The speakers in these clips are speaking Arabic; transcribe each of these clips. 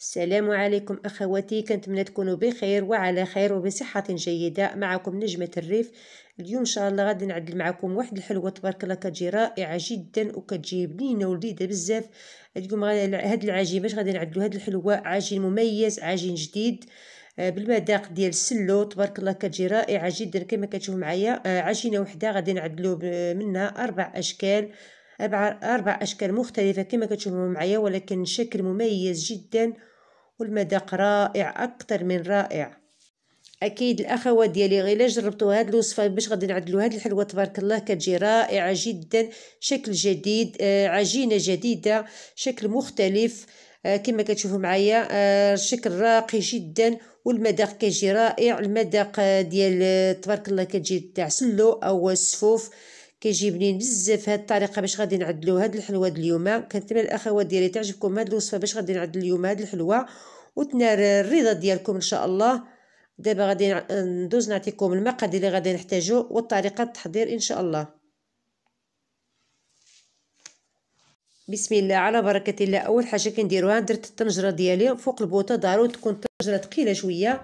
السلام عليكم أخواتي كنتمنى تكونوا بخير وعلى خير وبصحة جيدة معكم نجمة الريف اليوم إن شاء الله غادي نعدل معكم واحد الحلوة تبارك الله كتجي رائعة جدا وكتجي بنينة ولذيذة بزاف اليوم هاد العجين باش غادي نعدلو هاد الحلوة عجين مميز عجين جديد آه، بالمذاق ديال السلو تبارك الله كتجي رائعة جدا كما كتشوفوا معايا آه، عجينة وحدة غادي نعدلو منها أربع أشكال أربع أربع أشكال مختلفة كما كتشوفوا معايا ولكن شكل مميز جدا والمذاق رائع أكثر من رائع اكيد الاخوه ديالي غير جربتوا هاد الوصفه باش غادي نعدلوا هاد الحلوه تبارك الله كتجي رائعه جدا شكل جديد آه عجينه جديده شكل مختلف آه كما كتشوفوا معايا آه شكل راقي جدا والمذاق كيجي رائع المذاق ديال آه، تبارك الله كتجي تاع سلو او سفوف كيجي بزاف هاد الطريقه باش غادي نعدلو هاد الحلوه د اليوم كنتمنى الاخوات ديالي تعجبكم هاد الوصفه باش غادي نعدل اليوم هاد الحلوه وتنال الرضا ديالكم ان شاء الله دابا غادي ندوز نعطيكم المقادير اللي غادي نحتاجو وطريقه التحضير ان شاء الله بسم الله على بركه الله اول حاجه كنديروها درت الطنجره ديالي فوق البوطه ضروري تكون الطنجره تقيلة شويه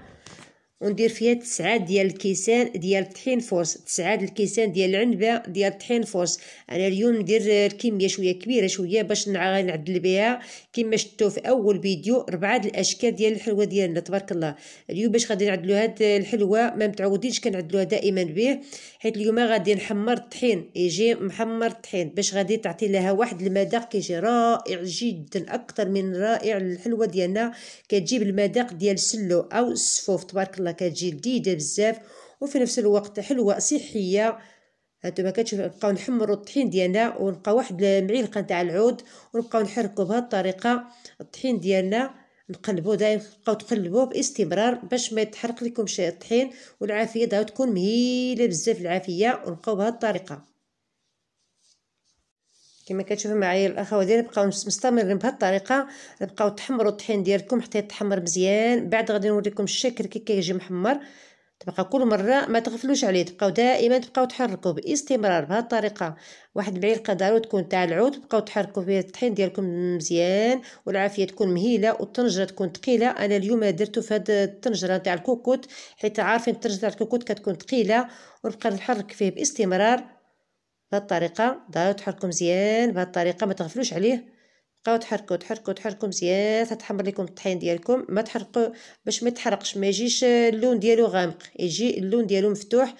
وندير فيها تسعة ديال الكيسان ديال الطحين فورس تسعة ديال الكيسان ديال العنبة ديال الطحين فورس أنا اليوم ندير الكمية شوية كبيرة شوية باش نعدل بها كما شتو في أول فيديو ربعة الأشكال ديال الحلوة ديالنا تبارك الله اليوم باش غادي نعدلو هاد الحلوة ما متعودينش كنعدلوها دائما به حيت اليوم غادي نحمر الطحين يجي محمر الطحين باش غادي تعطي لها واحد المذاق كيجي رائع جدا أكثر من رائع الحلوة ديالنا كتجيب المذاق ديال السلو أو السفوف تبارك الله يلا كتجي لذيذه بزاف وفي نفس الوقت حلوه صحيه هانتوما كتشوفو نبقاو نحمروا الطحين ديالنا ونبقى واحد المعلقه نتاع العود ونبقاو نحركوا بهذه الطريقه الطحين ديالنا نقلبوا دائما تبقاو تقلبو باستمرار باش ما يتحرق لكمش الطحين والعافيه داو تكون مهيله بزاف العافيه ونبقاو بهذه الطريقه كما كتشوفوا معايا الاخوه ديالي بقاو مستمرين بهذه الطريقه بقاو تحمروا الطحين ديالكم حتى يتحمر مزيان بعد غادي نوريكم الشكل كي كيجي محمر تبقى كل مره ما تغفلوش عليه تبقاو دائما تبقاو تحركوا باستمرار بهذه الطريقه واحد المعلقه ضروري تكون تاع العود تبقاو تحركوا فيها الطحين ديالكم مزيان والعافيه تكون مهيله والطنجره تكون ثقيله انا اليوم درتو في هاد الطنجره تاع الكوكوت حيت عارفين الطنجره تاع الكوكوت كتكون ثقيله ونبقى نحرك فيه باستمرار الطريقه ضروري تحركوا مزيان الطريقه ما تغفلوش عليه بقاو تحركوا تحركوا تحركوا مزيان تتحمر لكم الطحين ديالكم ما تحرقوا باش ما يتحرقش ما يجيش اللون ديالو غامق يجي اللون ديالو مفتوح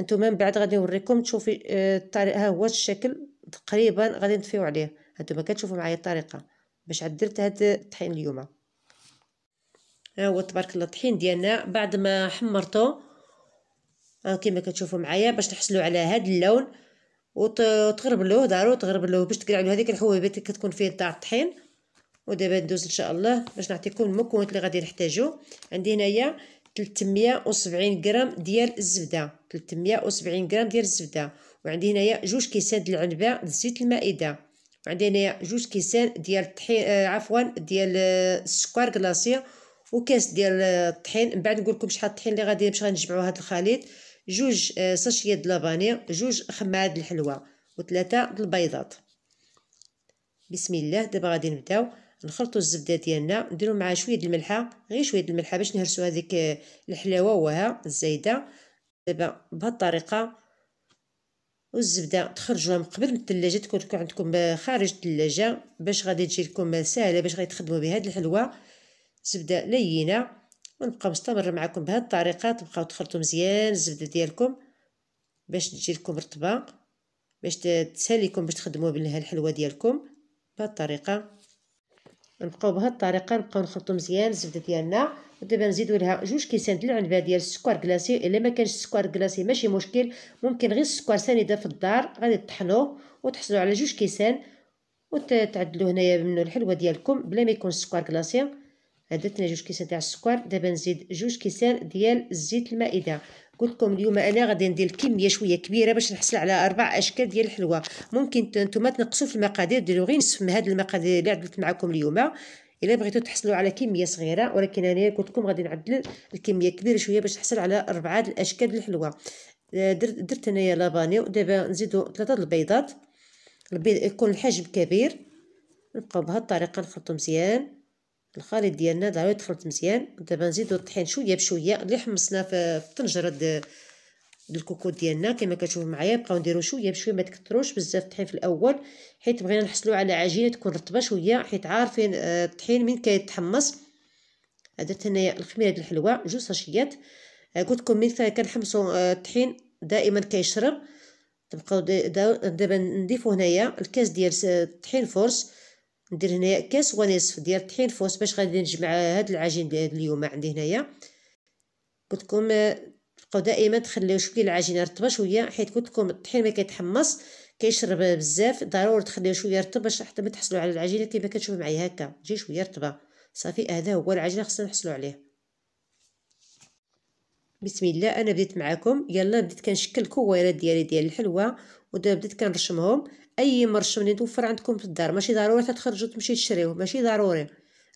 نتوما من بعد غادي نوريكم تشوفي آه، الطريقه ها هو الشكل تقريبا غادي نطفيو عليه هانتوما كتشوفوا معايا الطريقه باش عاد درت هاد الطحين اليوم ها هو تبارك الله الطحين ديالنا بعد ما حمرته ها كما كتشوفوا معايا باش تحصلوا على هاد اللون وتغربلوه دارو تغربلوه باش تقلعلو هذيك الحبيبات اللي كتكون فيه تاع الطحين ودابا ندوز ان شاء الله باش نعطيكم المكونات اللي غادي نحتاجو عندي هنايا 370 غرام ديال الزبده 370 غرام ديال الزبده وعندي هنايا جوج كيسان ديال العنبه الزيت المائده وعندي هنايا جوج كيسان ديال الطحين آه عفوا ديال آه، السكر كلاصي وكاس ديال آه، الطحين من بعد نقول لكم شحال الطحين اللي غادي باش غنجمعوا هذا الخليط جوج ساشيات آه، لافاني جوج خماد الحلوى وثلاثه البيضات بسم الله دابا غادي نبداو نخلطوا الزبده ديالنا نديروا معها شويه د الملحه غير شويه د الملحه باش نهرسوا هذيك آه، الحلاوه وها الزايده دابا بهاد الطريقه والزبده تخرجوها من قبل من الثلاجه تكون عندكم خارج الثلاجه باش غادي تجي لكم ساهله باش غادي تخدموا بها الحلوه زبده لينه ونبقاو مستمر معكم بهاد الطريقه تبقاو تخلطوا مزيان الزبده ديالكم باش تجي لكم رطبه باش تساليكم باش تخدموا بها الحلوه ديالكم بهاد الطريقه نبقاو بهاد الطريقه نبقاو نخلطوا مزيان الزبده ديالنا ودابا نزيدوا لها جوج كيسان د العنبه ديال السكر كلاصي الا ما كانش السكر كلاصي ماشي مشكل ممكن غير السكر سنيده في الدار غادي تطحنوه وتحصلوا على جوج كيسان وتعدلوا هنايا منو الحلوه ديالكم بلا ما يكون السكر كلاصي عدتنا جوج كيسان تاع السكر دابا نزيد جوج كيسان ديال زيت المائده قلت لكم اليوم انا غادي ندير كميه شويه كبيره باش نحصل على اربع اشكال ديال الحلوى ممكن نتوما تنقصوا في المقادير ديروا غير نصف من هذه المقادير اللي عدلت معكم اليوم الا بغيتو تحصلوا على كميه صغيره ولكن انا قلت لكم غادي نعدل الكميه كبيره شويه باش نحصل على اربعه الاشكال ديال الحلوى آه، درت درت انايا لاباني ودابا نزيدو ثلاثه البيضات البيض يكون الحجم كبير نبقاو بهاد الطريقه نخلطو مزيان الخليط ديالنا دابا يتخلط مزيان دابا نزيدو الطحين شويه بشويه اللي حمصناه في الطنجره د الكوكوت ديالنا كما كتشوفوا معايا بقاو نديرو شويه بشويه ما تكثروش بزاف الطحين في الاول حيت بغينا نحصلوا على عجينه تكون رطبه شويه حيت عارفين آه، الطحين من كيتحمص درت هنايا الخميره ديال الحلوه جوج صاشيات آه، قلت لكم من كنحمصوا آه، الطحين دائما كيشرب تبقاو دابا نضيفوا هنايا الكاس ديال الطحين فورس ندير هنايا كاس ونصف ديال الطحين فوس باش غادي نجمع هاد العجين ديال اليوم عندي هنايا قلت لكم آه، تبقاو دائما تخليو شويه العجينه رطبه شويه حيت قلت لكم الطحين ما كيتحمص كيشرب بزاف ضروري تخليو شويه رطب باش حتى ما تحصلوا على العجينه كيما كتشوفوا معايا هكا تجي شويه رطبه صافي هذا هو العجينه خصنا نحصلوا عليه بسم الله انا بديت معكم يلا بديت كنشكل الكويرات ديالي ديال الحلوه ودابا بديت كنرشمهم اي مرشم اللي توفر عندكم في الدار ماشي ضروري تخرجوا تمشي تشريوه ماشي ضروري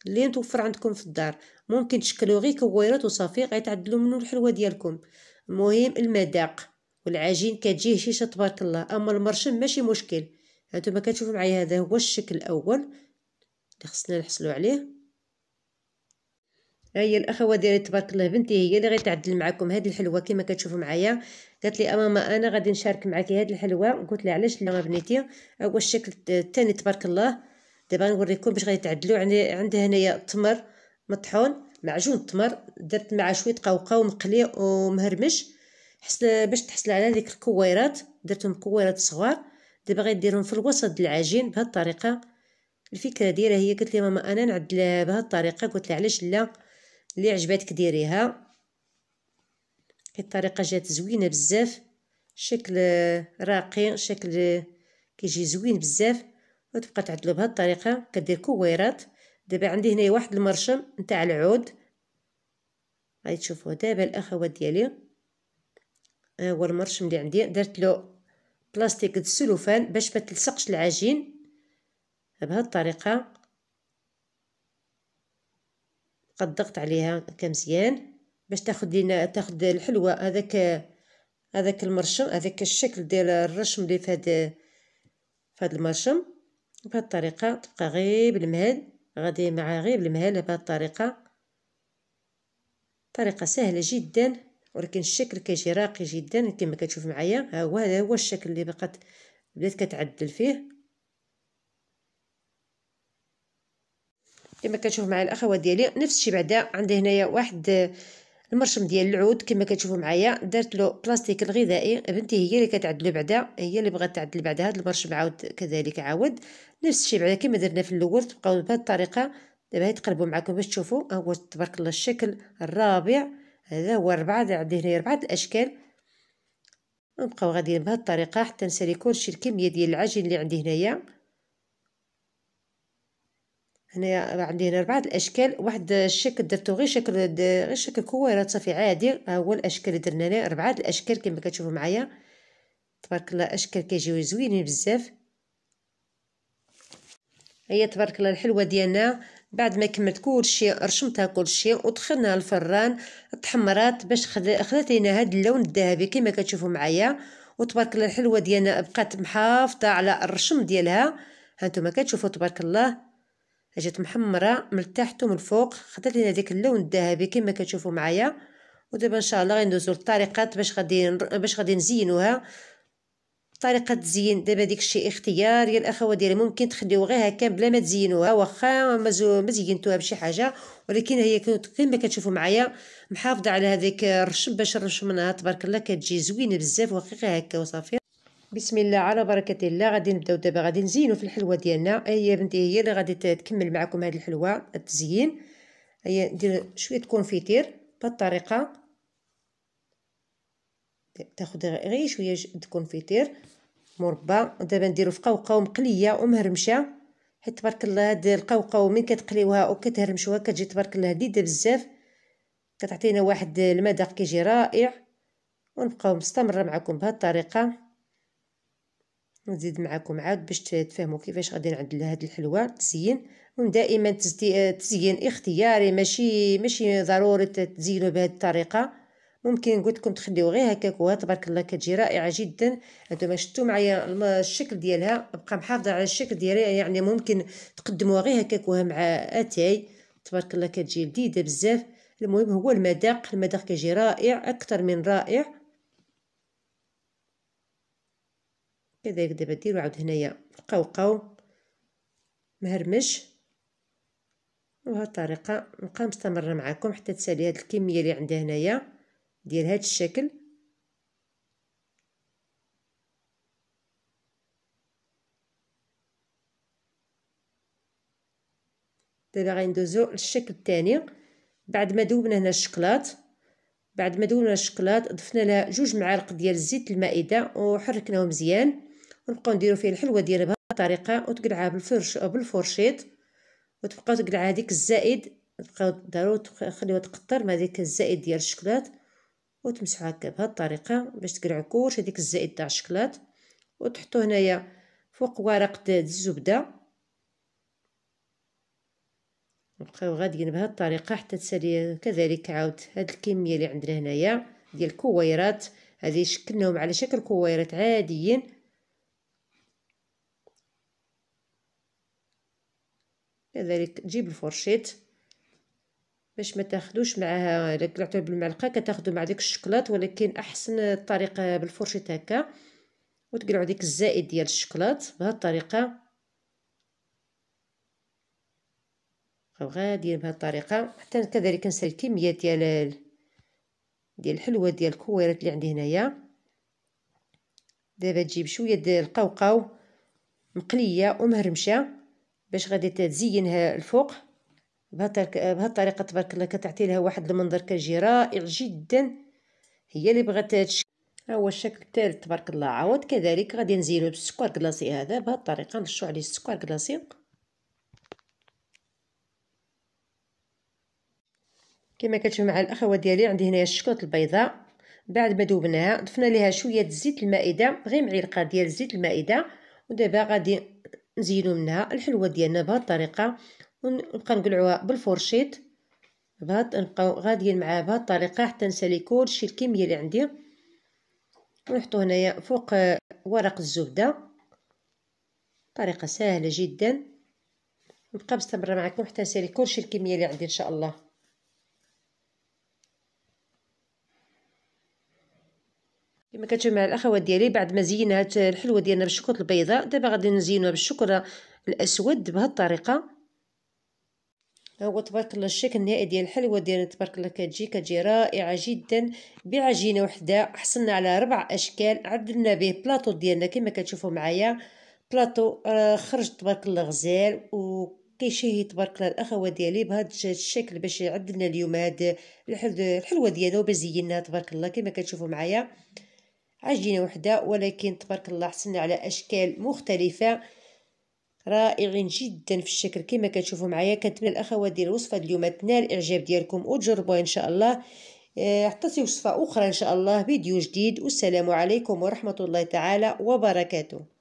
اللي توفر عندكم في الدار ممكن تشكلوا غير كويرات وصافي غيتعدلوا منه الحلوى ديالكم المهم المذاق والعجين كتجيه هشيشه تبارك الله اما المرشم ماشي مشكل هانتوما كتشوفوا معايا هذا هو الشكل الاول اللي خصنا نحصلوا عليه ها هي الاخوه ديالي تبارك الله بنتي هي اللي غتعدل معكم هذه الحلوه كما كتشوفوا معايا قالت لي اماما انا غادي نشارك معك هذه الحلوه قلت لها علاش لا ها هو الشكل الثاني تبارك الله دابا نوريكم باش غادي تعدلوا عندها هنايا التمر مطحون معجون التمر درت معاه شويه قوقه ومقلي ومهرمش حس باش تحصل على ديك الكويرات درتهم كويرات صغار دابا غيديرهم في الوسط العجين بهاد الطريقه الفكره ديالها هي قالت لي ماما انا نعدل بهاد الطريقه قلت لها علاش لا اللي عجبتك ديريها الطريقه جات زوينه بزاف شكل راقي شكل كيجي زوين بزاف وتبقى تعدلو بهاد الطريقه كدير كويرات دابا عندي هنايا واحد المرشم نتاع العود غادي تشوفوه دابا الاخوات ديالي ها آه، هو المرشم اللي عندي درت له بلاستيك د السلوفان باش ما تلصقش العجين بهاد الطريقه قد ضغط عليها كمزيان باش تاخد لينا تاخد الحلوه هذاك هذاك المرشم هذاك الشكل ديال الرشم اللي في هذا في هذا المرشم بهذه الطريقه تبقى غير بالمهل غادي مع غير بالمهل بهذه الطريقه طريقه سهله جدا ولكن الشكل كيجي راقي جدا كما كتشوف معايا ها هو هذا هو الشكل اللي بقات بدات كتعدل فيه كما كتشوف مع الاخوات ديالي نفس الشيء بعدا عندي هنايا واحد آه، المرشم ديال العود كما كتشوفوا معايا درت له بلاستيك الغذائي بنتي هي اللي كتعدلو بعدا هي اللي بغات تعدل بعدا هذا المرشم عاود كذلك عاود نفس الشيء بعدا كما درنا في الاول تبقاو بهذه الطريقه دابا تقلبوا معكم باش تشوفوا ها هو تبارك الله الشكل الرابع هذا هو الربعه عندي هنايا ربعه الاشكال نبقاو غاديين بهذه الطريقه حتى نسالي كلشي الكميه ديال العجين اللي عندي هنايا هنا عندنا اربعه الاشكال واحد الشكل درتو غير شكل غير شكل كويره صافي عادي ها هو الاشكال اللي درنا ليه ربعه الاشكال كما كتشوفوا معايا تبارك الله اشكال كيجيو زوينين بزاف هي تبارك الله الحلوه ديالنا بعد ما كملت كلشي رشمتها كلشي ودخلناها الفران تحمرات باش خدات لينا هذا اللون الذهبي كما كتشوفوا معايا وتبارك الله الحلوه ديالنا بقات محافظه على الرشم ديالها هانتوما كتشوفوا تبارك الله جات محمره من تحت ومن فوق خدات لينا داك اللون الذهبي كما كتشوفوا معايا ودابا ان شاء الله غندوزو للطريقات باش غادي باش غادي نزينوها طريقه التزيين دابا ديك الشيء اختيار يا الاخوات ديالي ممكن تخليوه غير هكا بلا ما تزينوها واخا ما زينتوها بشي حاجه ولكن هي كما كتشوفوا معايا محافظه على هذيك الرشم باش الرشم منها تبارك الله كتجي زوينه بزاف وحقيقه هكا وصافي بسم الله على بركه الله غادي نبداو دابا غادي نزينو في الحلوه ديالنا هي بنتي هي اللي غادي تكمل معكم هاد الحلوه التزيين هي ندير شويه كونفيتير بهاد الطريقه تاخد غير شويه د كونفيتير مربى دابا نديرو في قوقه مقليه ومهرمشه حيت تبارك الله هاد القوقه من كتقليوها وكتهرمشوها كتجي تبارك الله لذيذه بزاف كتعطينا واحد المذاق كيجي رائع ونبقاو مستمره معكم بهاد الطريقه نزيد معكم عاد باش تفهموا كيفاش غادي نعدل هاد الحلوى تزين ودائما تزين اختياري ماشي ماشي ضروري تزينوا بهذه الطريقه ممكن قلت لكم تخليو غير هكاك وها تبارك الله كتجي رائعه جدا انتما شفتوا معايا الشكل ديالها بقى محافظه على الشكل ديالها يعني ممكن تقدموها غير هكاك وها مع اتاي تبارك الله كتجي لذيذه بزاف المهم هو المذاق المذاق كيجي رائع اكثر من رائع كذلك دابا ديرو عاود هنايا القوقو مهرمش وهاد الطريقه نبقى مستمره معكم حتى تسالي هذه الكميه اللي عندها هنايا ديال هذا الشكل دابا غندوزو للشكل الثاني بعد ما ذوبنا هنا الشكلاط بعد ما ذوبنا الشكلاط ضفنا لها جوج معالق ديال الزيت المائده وحركناه مزيان ونبقاو نديرو فيه الحلوه ديالها بهذه الطريقه وتقلعها بالفرش او بالفرشيط وتبقاو تقلع هذيك الزائد تبقاو دارو تخليوها تقطر مع هاديك الزائد ديال الشكلاط وتمسحوها هكا بهذه الطريقه باش تقلعوا كلشي هذيك الزائد تاع الشكلاط وتحطو هنايا فوق ورق الزبده نبقاو غاديين بهذه الطريقه حتى تسالي كذلك عاود هذه الكميه اللي عندنا هنايا ديال الكويرات هذه شكلناهم على شكل كويرات عاديين كذلك تجيب الفرشيط باش ما تاخذوش معها الا قلعتوه بالمعلقه كتاخدو مع ديك الشكلاط ولكن احسن الطريقه بالفرشيط هكا وتقلعوا ديك الزائد ديال الشكلاط بهاد الطريقه غادي بهاد الطريقه حتى كذلك نسال الكميه ديال ديال الحلوه ديال الكويرات اللي عندي هنايا دابا تجيب شويه ديال القوقو مقليه ومهرمشه باش غادي تزينها الفوق بهالطريقه الطريقه تبارك الله كتعطي لها واحد المنظر كيجي رائع جدا هي اللي بغات هذا الشكل ها هو الشكل الثالث تبارك الله عاود كذلك غادي نزينو بالسكر كلاصي هذا بهالطريقه نرشو عليه السكر كلاصي كما كتشوف مع الاخوات ديالي عندي هنايا الشكوط البيضاء بعد ما ذوبناها ضفنا ليها شويه زيت المائده غير معلقه ديال زيت المائده ودابا غادي نزينو منها الحلوه ديالنا بهاد الطريقه ونبقى نقلعوها بالفرشيط بهاد نبقاو غاديين معاها بهاد الطريقه حتى نسالي كلشي الكميه اللي عندي ونحطو هنايا فوق آه، ورق الزبده طريقه سهله جدا نبقى مستمره معكم حتى نسالي كلشي الكميه اللي عندي ان شاء الله كما كتشوف مع الاخوات ديالي بعد ما زينا هاد الحلوه ديالنا بالشوكولاته البيضاء دابا غادي نزينوها بالشوكولا الاسود بهذه الطريقه ها هو تبارك الله الشكل النهائي ديال الحلوه ديالنا تبارك الله كتجي كتجي رائعه جدا بعجينه وحده حصلنا على ربع اشكال عدلنا به بلاطو ديالنا كما كتشوفوا معايا بلاطو آه، خرج تبارك الله غزال وكيشهي تبارك الله الاخوه ديالي بهذا الشكل باش عدلنا اليوم هاد الحلوه ديالنا وبزيناها تبارك الله كما كتشوفوا معايا عجينة وحدة ولكن تبارك الله حصلنا على أشكال مختلفة رائعين جدا في الشكل كما كتشوفوا معايا كنتمنى الاخوات ديال الوصفه اليوم تنال الاعجاب ديالكم وتجربوها ان شاء الله حتى آه، وصفه اخرى ان شاء الله فيديو جديد والسلام عليكم ورحمه الله تعالى وبركاته